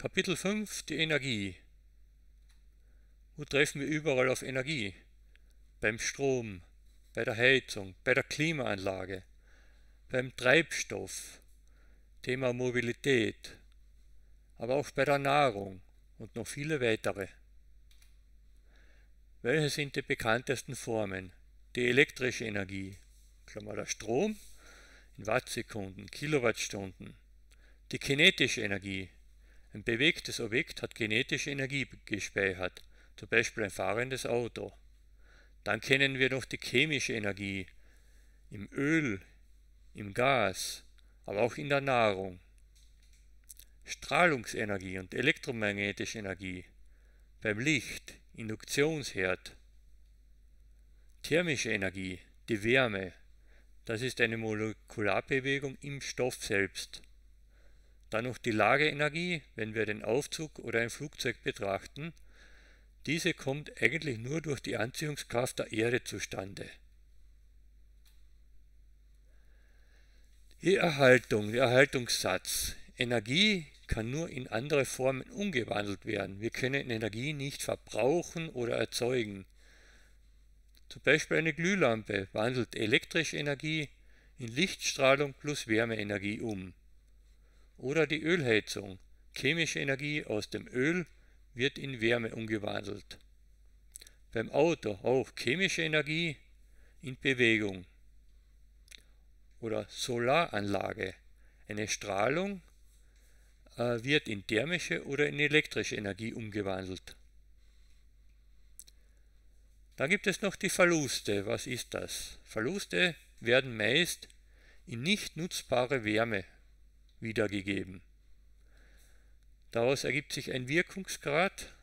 Kapitel 5 Die Energie. Wo treffen wir überall auf Energie? Beim Strom, bei der Heizung, bei der Klimaanlage, beim Treibstoff, Thema Mobilität, aber auch bei der Nahrung und noch viele weitere. Welche sind die bekanntesten Formen? Die elektrische Energie, Klammer der Strom in Wattsekunden, Kilowattstunden, die kinetische Energie, ein bewegtes Objekt hat genetische Energie gespeichert, zum Beispiel ein fahrendes Auto. Dann kennen wir noch die chemische Energie im Öl, im Gas, aber auch in der Nahrung. Strahlungsenergie und elektromagnetische Energie beim Licht, Induktionsherd. Thermische Energie, die Wärme, das ist eine Molekularbewegung im Stoff selbst. Dann noch die Lageenergie, wenn wir den Aufzug oder ein Flugzeug betrachten. Diese kommt eigentlich nur durch die Anziehungskraft der Erde zustande. Die Erhaltung, der Erhaltungssatz. Energie kann nur in andere Formen umgewandelt werden. Wir können Energie nicht verbrauchen oder erzeugen. Zum Beispiel eine Glühlampe wandelt elektrische Energie in Lichtstrahlung plus Wärmeenergie um. Oder die Ölheizung. Chemische Energie aus dem Öl wird in Wärme umgewandelt. Beim Auto auch chemische Energie in Bewegung. Oder Solaranlage. Eine Strahlung äh, wird in thermische oder in elektrische Energie umgewandelt. Dann gibt es noch die Verluste. Was ist das? Verluste werden meist in nicht nutzbare Wärme wiedergegeben. Daraus ergibt sich ein Wirkungsgrad.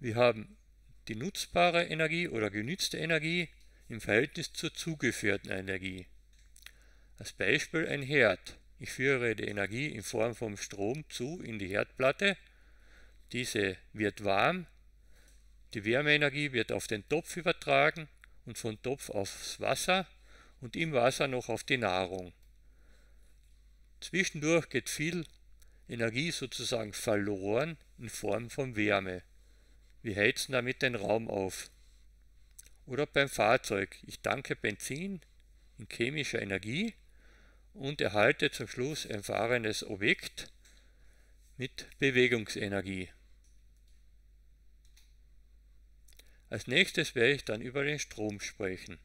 Wir haben die nutzbare Energie oder genützte Energie im Verhältnis zur zugeführten Energie. Als Beispiel ein Herd. Ich führe die Energie in Form von Strom zu in die Herdplatte. Diese wird warm. Die Wärmeenergie wird auf den Topf übertragen und von Topf aufs Wasser und im Wasser noch auf die Nahrung. Zwischendurch geht viel Energie sozusagen verloren in Form von Wärme. Wir heizen damit den Raum auf. Oder beim Fahrzeug. Ich tanke Benzin in chemischer Energie und erhalte zum Schluss ein fahrendes Objekt mit Bewegungsenergie. Als nächstes werde ich dann über den Strom sprechen.